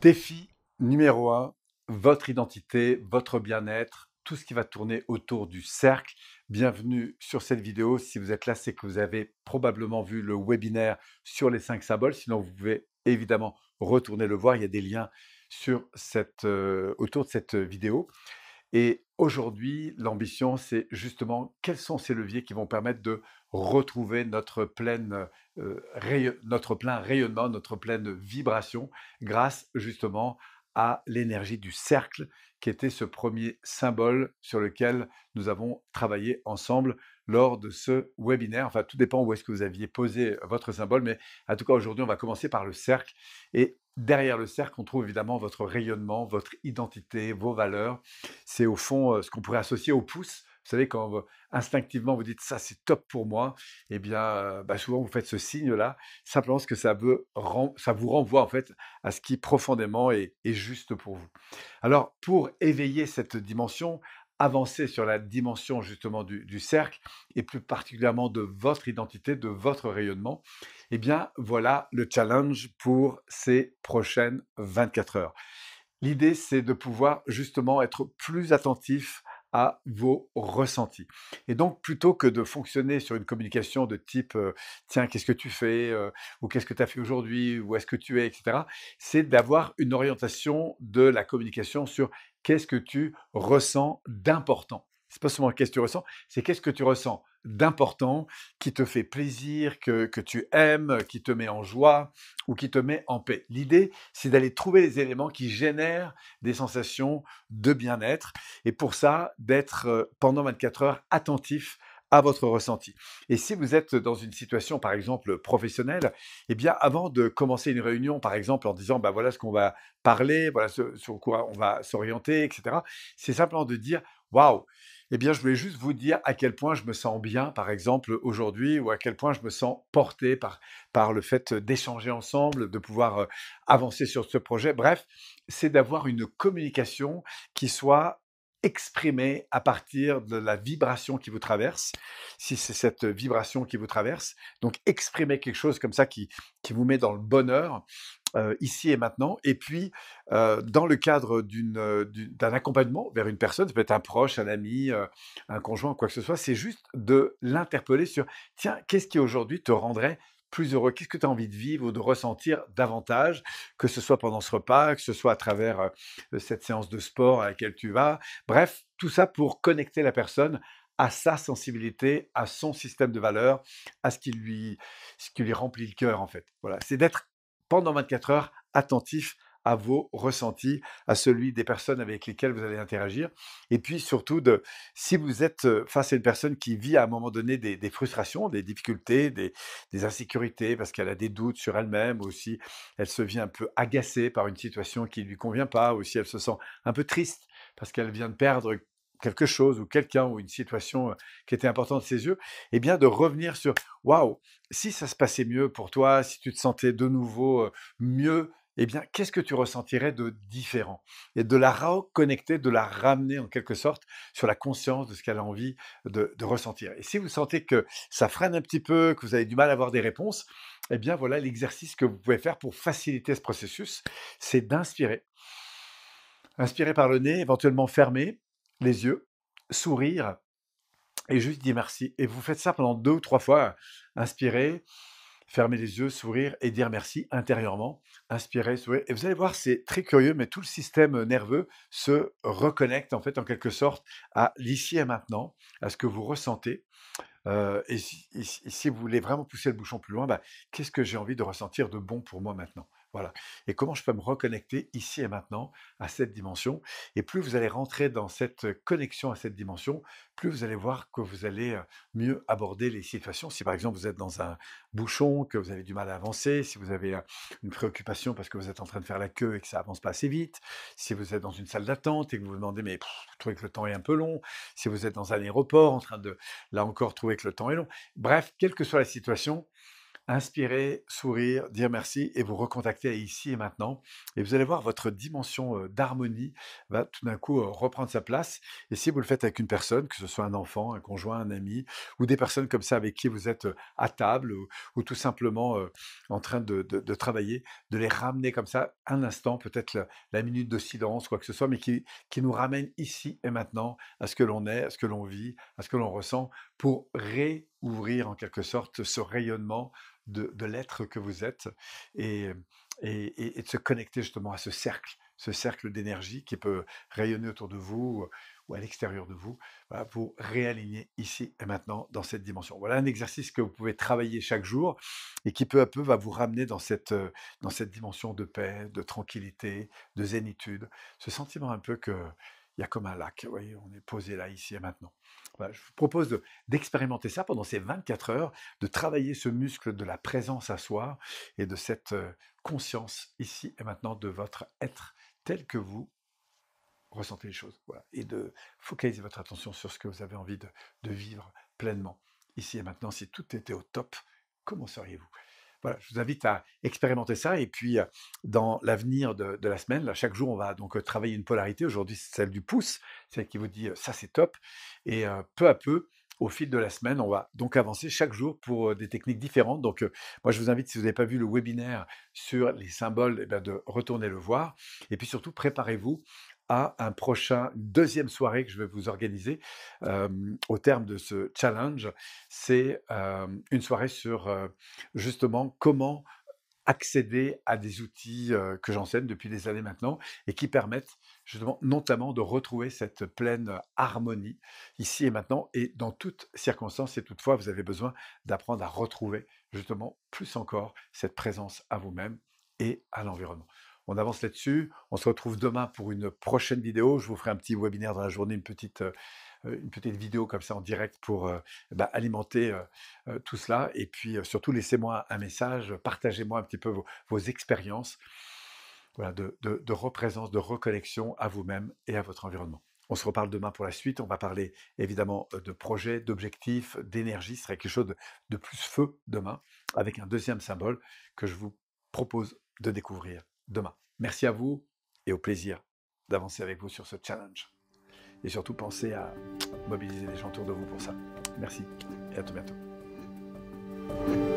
Défi numéro 1, votre identité, votre bien-être, tout ce qui va tourner autour du cercle. Bienvenue sur cette vidéo. Si vous êtes là, c'est que vous avez probablement vu le webinaire sur les 5 symboles. Sinon, vous pouvez évidemment retourner le voir. Il y a des liens sur cette, euh, autour de cette vidéo. Et Aujourd'hui, l'ambition, c'est justement quels sont ces leviers qui vont permettre de retrouver notre, pleine, euh, notre plein rayonnement, notre pleine vibration, grâce justement à l'énergie du cercle, qui était ce premier symbole sur lequel nous avons travaillé ensemble lors de ce webinaire. Enfin, tout dépend où est-ce que vous aviez posé votre symbole, mais en tout cas, aujourd'hui, on va commencer par le cercle. Et Derrière le cercle, on trouve évidemment votre rayonnement, votre identité, vos valeurs. C'est au fond euh, ce qu'on pourrait associer au pouce. Vous savez, quand euh, instinctivement vous dites ça, c'est top pour moi, eh bien, euh, bah, souvent vous faites ce signe-là, simplement parce que ça, veut, ça vous renvoie en fait à ce qui profondément est juste pour vous. Alors, pour éveiller cette dimension, avancer sur la dimension justement du, cercle et plus particulièrement de votre identité, de votre rayonnement, eh bien voilà le challenge pour ces prochaines 24 heures. L'idée, c'est de pouvoir justement être plus attentif à vos ressentis. Et donc, plutôt que de fonctionner sur une communication de type euh, tiens, qu'est-ce que tu fais euh, ou qu'est-ce que tu as fait aujourd'hui ou est-ce que tu es, etc., c'est d'avoir une orientation de la communication sur qu'est-ce que tu ressens d'important C'est pas seulement qu'est-ce que tu ressens, c'est qu'est-ce que tu ressens d'important qui te fait plaisir, que, tu aimes, qui te met en joie ou qui te met en paix. L'idée, c'est d'aller trouver les éléments qui génèrent des sensations de bien-être et pour ça, d'être euh, pendant 24 heures attentif à votre ressenti. Et si vous êtes dans une situation, par exemple, professionnelle, eh bien, avant de commencer une réunion, par exemple, en disant, bah voilà ce qu'on va parler, voilà sur quoi on va s'orienter, etc., c'est simplement de dire, waouh, eh bien, je voulais juste vous dire à quel point je me sens bien, par exemple, aujourd'hui, ou à quel point je me sens porté par, par le fait d'échanger ensemble, de pouvoir euh, avancer sur ce projet. Bref, c'est d'avoir une communication qui soit exprimer à partir de la vibration qui vous traverse, si c'est cette vibration qui vous traverse. Donc exprimer quelque chose comme ça qui, vous met dans le bonheur euh, ici et maintenant. Et puis, euh, dans le cadre euh, d'un accompagnement vers une personne, ça peut être un proche, un ami, un conjoint, quoi que ce soit, c'est juste de l'interpeller sur, tiens, qu'est-ce qui aujourd'hui te rendrait plus heureux Qu'est-ce que tu as envie de vivre ou de ressentir davantage, que ce soit pendant ce repas, que ce soit à travers euh, cette séance de sport à laquelle tu vas Bref, tout ça pour connecter la personne à sa sensibilité, à son système de valeurs, à ce qui lui, ce qui lui remplit le cœur en fait. Voilà, c'est d'être pendant 24 heures attentif à vos ressentis, à celui des personnes avec lesquelles vous allez interagir. Et puis surtout, de, si vous êtes euh, face à une personne qui vit à un moment donné des, frustrations, des difficultés, des, insécurités, parce qu'elle a des doutes sur elle-même, ou si elle se vient un peu agacée par une situation qui ne lui convient pas, ou si elle se sent un peu triste parce qu'elle vient de perdre quelque chose ou quelqu'un ou une situation euh, qui était importante à ses yeux, eh bien de revenir sur waouh, si ça se passait mieux pour toi, si tu te sentais de nouveau euh, mieux eh bien, qu'est-ce que tu ressentirais de différent Et de la reconnecter, de la ramener en quelque sorte sur la conscience de ce qu'elle a envie de, ressentir. Et si vous sentez que ça freine un petit peu, que vous avez du mal à avoir des réponses, eh bien, voilà l'exercice que vous pouvez faire pour faciliter ce processus, c'est d'inspirer. Inspirer par le nez, éventuellement fermer les yeux, sourire et juste dire merci. Et vous faites ça pendant deux ou trois fois. Inspirer fermer les yeux, sourire et dire merci intérieurement. Inspirer, sourire. Et vous allez voir, c'est très curieux, mais tout le système euh, nerveux se reconnecte en fait en quelque sorte à l'ici et maintenant, à ce que vous ressentez. Euh, et, si, vous voulez vraiment pousser le bouchon plus loin, bah, qu'est-ce que j'ai envie de ressentir de bon pour moi maintenant voilà. Et comment je peux me reconnecter ici et maintenant à cette dimension Et plus vous allez rentrer dans cette connexion à cette dimension, plus vous allez voir que vous allez euh, mieux aborder les situations. Si par exemple vous êtes dans un bouchon, que vous avez du mal à avancer, si vous avez euh, une préoccupation parce que vous êtes en train de faire la queue et que ça avance pas assez vite, si vous êtes dans une salle d'attente et que vous vous demandez mais trouvez que le temps est un peu long, si vous êtes dans un aéroport en train de là encore trouver que le temps est long. Bref, quelle que soit la situation, inspirer, sourire, dire merci et vous recontacter ici et maintenant. Et vous allez voir, votre dimension d'harmonie va tout d'un coup reprendre sa place. Et si vous le faites avec une personne, que ce soit un enfant, un conjoint, un ami, ou des personnes comme ça avec qui vous êtes à table ou, tout simplement en train de, travailler, de les ramener comme ça un instant, peut-être la, minute de silence, quoi que ce soit, mais qui, qui nous ramène ici et maintenant à ce que l'on est, à ce que l'on vit, à ce que l'on ressent pour ré ouvrir en quelque sorte ce rayonnement de, l'être que vous êtes et, et, et, de se connecter justement à ce cercle, ce cercle d'énergie qui peut rayonner autour de vous ou à l'extérieur de vous pour réaligner ici et maintenant dans cette dimension. Voilà un exercice que vous pouvez travailler chaque jour et qui peu à peu va vous ramener dans cette, dans cette dimension de paix, de tranquillité, de zénitude, ce sentiment un peu que il y a comme un lac, vous voyez, on est posé là, ici et maintenant. Bah, je vous propose d'expérimenter ça pendant ces 24 heures, de travailler ce muscle de la présence à soi et de cette euh, conscience ici et maintenant de votre être tel que vous ressentez les choses. et de focaliser votre attention sur ce que vous avez envie de vivre pleinement. Ici et maintenant, si tout était au top, comment seriez-vous je vous invite à expérimenter ça. Et puis, dans l'avenir de, la semaine, chaque jour, on va donc travailler une polarité. Aujourd'hui, c'est celle du pouce, celle qui vous dit ça, c'est top. Et peu à peu, au fil de la semaine, on va donc avancer chaque jour pour des techniques différentes. Donc, moi, je vous invite, si vous n'avez pas vu le webinaire sur les symboles, eh ben, de retourner le voir. Et puis surtout, préparez-vous à un prochain, deuxième soirée que je vais vous organiser au terme de ce challenge. C'est une soirée sur justement comment accéder à des outils que j'enseigne depuis des années maintenant et qui permettent justement notamment de retrouver cette pleine harmonie ici et maintenant et dans toutes circonstances et toutefois vous avez besoin d'apprendre à retrouver justement plus encore cette présence à vous-même et à l'environnement. On avance là-dessus. On se retrouve demain pour une prochaine vidéo. Je vous ferai un petit webinaire dans la journée, une petite, euh, une petite vidéo comme ça en direct pour euh, bah, alimenter euh, tout cela. Et puis surtout, laissez-moi un message, partagez-moi un petit peu vos, expériences de, de, de représence, de reconnexion à vous-même et à votre environnement. On se reparle demain pour la suite. On va parler évidemment de projets, d'objectifs, d'énergie. Ce serait quelque chose de, de, plus feu demain avec un deuxième symbole que je vous propose de découvrir demain. Merci à vous et au plaisir d'avancer avec vous sur ce challenge. Et surtout, pensez à mobiliser les gens autour de vous pour ça. Merci et à tout bientôt.